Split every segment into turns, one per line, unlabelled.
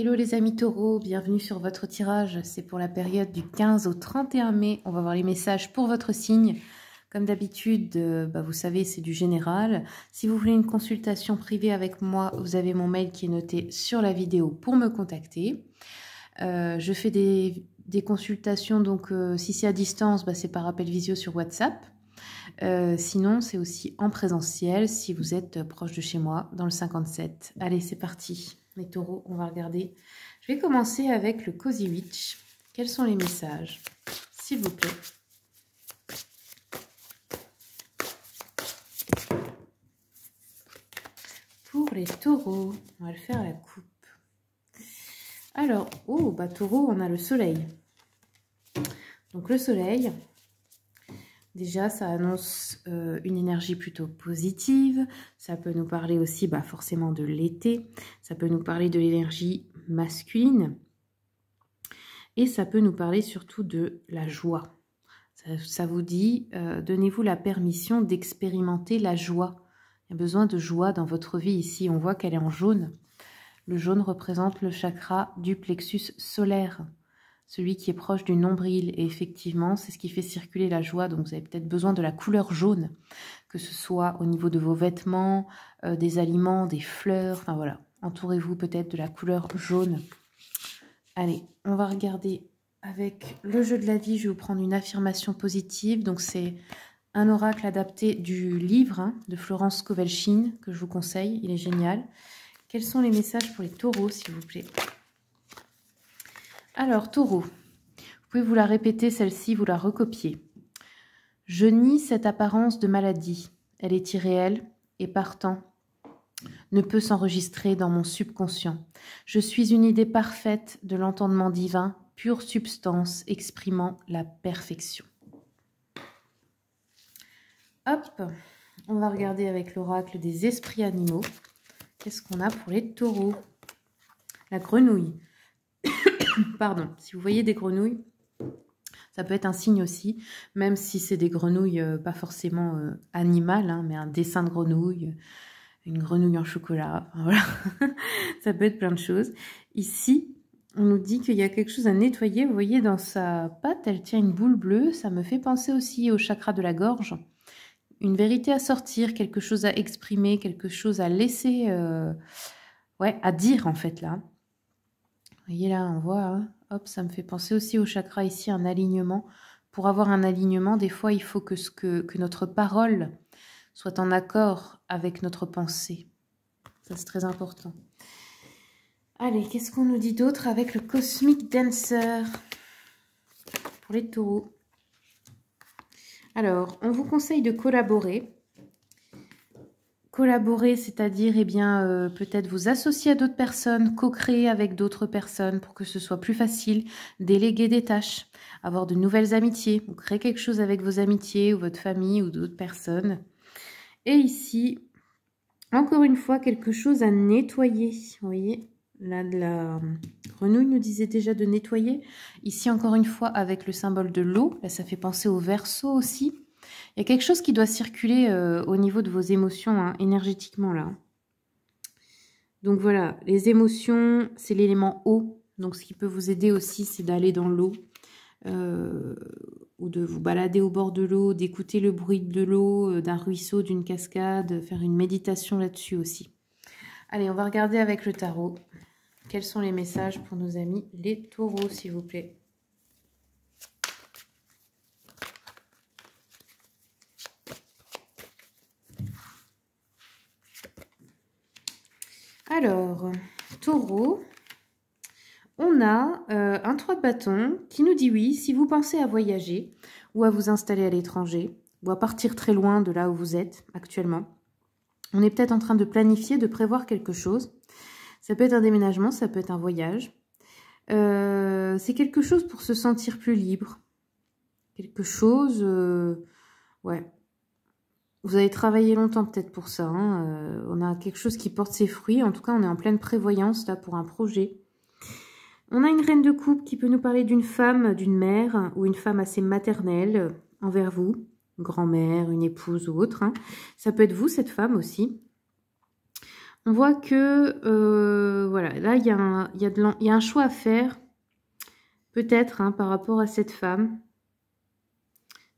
Hello les amis taureaux, bienvenue sur votre tirage. C'est pour la période du 15 au 31 mai. On va voir les messages pour votre signe. Comme d'habitude, euh, bah, vous savez, c'est du général. Si vous voulez une consultation privée avec moi, vous avez mon mail qui est noté sur la vidéo pour me contacter. Euh, je fais des, consultations, donc euh, si c'est à distance, bah, c'est par appel visio sur WhatsApp. sinon, c'est aussi en présentiel si vous êtes proche de chez moi dans le 57. Allez, c'est parti. Les taureaux, on va regarder. Je vais commencer avec le Cozy Witch. Quels sont les messages S'il vous plaît. Pour les taureaux, on va le faire à la coupe. Alors, oh, bah taureau, on a le soleil. Donc le soleil, Déjà, ça annonce euh, une énergie plutôt positive. Ça peut nous parler aussi bah, forcément de l'été. Ça peut nous parler de l'énergie masculine. Et ça peut nous parler surtout de la joie. Ça, vous dit, euh, donnez-vous la permission d'expérimenter la joie. Il y a besoin de joie dans votre vie ici. On voit qu'elle est en jaune. Le jaune représente le chakra du plexus solaire celui qui est proche du nombril. Et effectivement, c'est ce qui fait circuler la joie. Donc vous avez peut-être besoin de la couleur jaune, que ce soit au niveau de vos vêtements, euh, des aliments, des fleurs. Enfin voilà, entourez-vous peut-être de la couleur jaune. Allez, on va regarder avec le jeu de la vie. Je vais vous prendre une affirmation positive. Donc c'est un oracle adapté du livre hein, de Florence Kovelchin que je vous conseille. Il est génial. Quels sont les messages pour les taureaux, s'il vous plaît alors, taureau, vous pouvez vous la répéter, celle-ci, vous la recopier. Je nie cette apparence de maladie. Elle est irréelle et partant ne peut s'enregistrer dans mon subconscient. Je suis une idée parfaite de l'entendement divin, pure substance exprimant la perfection. Hop, on va regarder avec l'oracle des esprits animaux. Qu'est-ce qu'on a pour les taureaux La grenouille. pardon, si vous voyez des grenouilles, ça peut être un signe aussi, même si c'est des grenouilles euh, pas forcément euh, animales, hein, mais un dessin de grenouille, euh, une grenouille en chocolat, voilà, ça peut être plein de choses. Ici, on nous dit qu'il y a quelque chose à nettoyer, vous voyez dans sa patte, elle tient une boule bleue, ça me fait penser aussi au chakra de la gorge. Une vérité à sortir, quelque chose à exprimer, quelque chose à laisser, à dire en fait là voyez là, on voit, hein. hop, ça me fait penser aussi au chakra ici, un alignement. Pour avoir un alignement, des fois, il faut que, ce que, que notre parole soit en accord avec notre pensée. Ça, c'est très important. Allez, qu'est-ce qu'on nous dit d'autre avec le Cosmic Dancer pour les taureaux Alors, on vous conseille de collaborer collaborer, c'est-à-dire eh bien euh, peut-être vous associer à d'autres personnes, co-créer avec d'autres personnes pour que ce soit plus facile, déléguer des tâches, avoir de nouvelles amitiés, ou créer quelque chose avec vos amitiés ou votre famille ou d'autres personnes. Et ici, encore une fois, quelque chose à nettoyer, vous voyez Là, la renouille nous disait déjà de nettoyer. Ici, encore une fois, avec le symbole de l'eau, ça fait penser au verso aussi. Il y a quelque chose qui doit circuler euh, au niveau de vos émotions, hein, énergétiquement là. Donc voilà, les émotions, c'est l'élément eau. Donc ce qui peut vous aider aussi, c'est d'aller dans l'eau. Euh, ou de vous balader au bord de l'eau, d'écouter le bruit de l'eau, euh, d'un ruisseau, d'une cascade, faire une méditation là-dessus aussi. Allez, on va regarder avec le tarot. Quels sont les messages pour nos amis les taureaux, s'il vous plaît Alors, taureau, on a euh, un trois bâtons qui nous dit oui, si vous pensez à voyager ou à vous installer à l'étranger ou à partir très loin de là où vous êtes actuellement, on est peut-être en train de planifier, de prévoir quelque chose. Ça peut être un déménagement, ça peut être un voyage. Euh, c'est quelque chose pour se sentir plus libre. Quelque chose, euh, ouais, vous avez travaillé longtemps peut-être pour ça. Hein, euh, on a quelque chose qui porte ses fruits. En tout cas, on est en pleine prévoyance là pour un projet. On a une reine de coupe qui peut nous parler d'une femme, d'une mère ou une femme assez maternelle euh, envers vous. grand-mère, une épouse ou autre. Hein. Ça peut être vous, cette femme aussi. On voit que, euh, voilà, là, il y, y, a un choix à faire, peut-être, hein, par rapport à cette femme.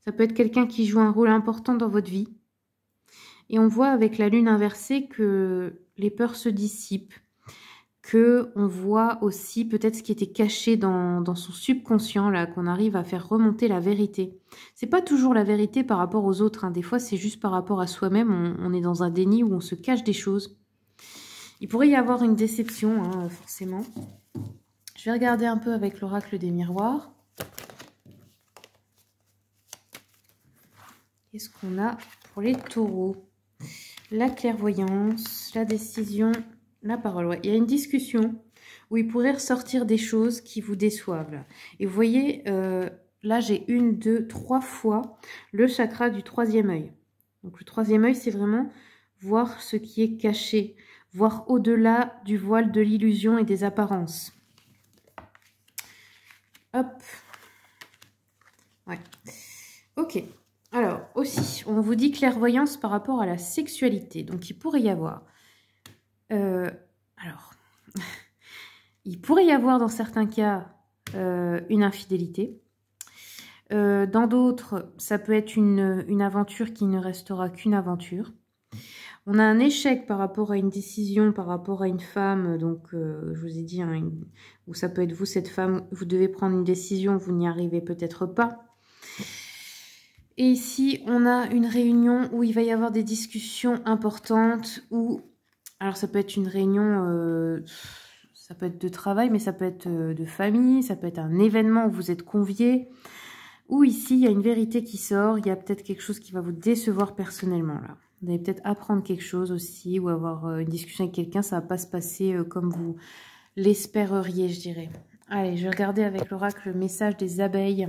Ça peut être quelqu'un qui joue un rôle important dans votre vie et on voit avec la lune inversée que les peurs se dissipent, que on voit aussi peut-être ce qui était caché dans, son subconscient, là, qu'on arrive à faire remonter la vérité. C'est pas toujours la vérité par rapport aux autres, hein. des fois c'est juste par rapport à soi-même, on, est dans un déni où on se cache des choses. Il pourrait y avoir une déception, hein, forcément. Je vais regarder un peu avec l'oracle des miroirs. Qu'est-ce qu'on a pour les taureaux la clairvoyance, la décision, la parole. Il y a une discussion où il pourrait ressortir des choses qui vous déçoivent. Et vous voyez, euh, là j'ai une, deux, trois fois le chakra du troisième œil. Donc le troisième œil, c'est vraiment voir ce qui est caché, voir au-delà du voile de l'illusion et des apparences. Hop. Ouais. Ok aussi. On vous dit clairvoyance par rapport à la sexualité. Donc, il pourrait y avoir... Euh, alors, il pourrait y avoir dans certains cas euh, une infidélité. Euh, dans d'autres, ça peut être une, aventure qui ne restera qu'une aventure. On a un échec par rapport à une décision, par rapport à une femme, donc je vous ai dit, hein, ou ça peut être vous, cette femme, vous devez prendre une décision, vous n'y arrivez peut-être pas. Et ici, on a une réunion où il va y avoir des discussions importantes, Ou Alors ça peut être une réunion, euh, ça peut être de travail, mais ça peut être euh, de famille, ça peut être un événement où vous êtes convié, Ou ici, il y a une vérité qui sort, il y a peut-être quelque chose qui va vous décevoir personnellement là. Vous allez peut-être apprendre quelque chose aussi, ou avoir euh, une discussion avec quelqu'un, ça va pas se passer comme vous l'espéreriez, je dirais. Allez, je vais regarder avec l'oracle le message des abeilles.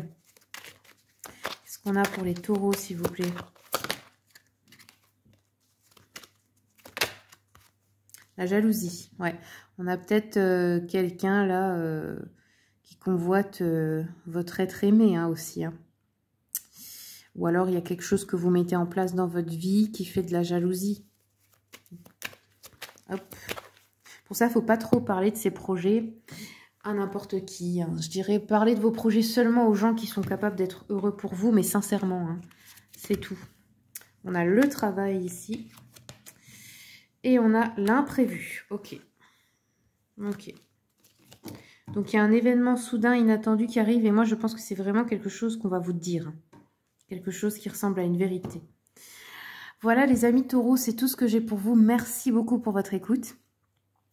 On a pour les taureaux, s'il vous plaît La jalousie, ouais. On a peut-être euh, quelqu'un là euh, qui convoite euh, votre être aimé hein, aussi. Hein. Ou alors il y a quelque chose que vous mettez en place dans votre vie qui fait de la jalousie. Pour ça, il ne faut pas trop parler de ces projets à n'importe qui. Hein. Je dirais parler de vos projets seulement aux gens qui sont capables d'être heureux pour vous, mais sincèrement, hein. c'est tout. On a le travail ici. Et on a l'imprévu. Ok. Ok. Donc il y a un événement soudain, inattendu qui arrive. Et moi, je pense que c'est vraiment quelque chose qu'on va vous dire. Quelque chose qui ressemble à une vérité. Voilà les amis taureaux, c'est tout ce que j'ai pour vous. Merci beaucoup pour votre écoute.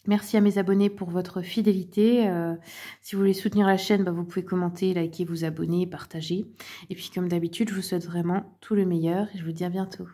Merci à mes abonnés pour votre fidélité. Euh, si vous voulez soutenir la chaîne, bah, vous pouvez commenter, liker, vous abonner, partager. Et puis comme d'habitude, je vous souhaite vraiment tout le meilleur et je vous dis à bientôt.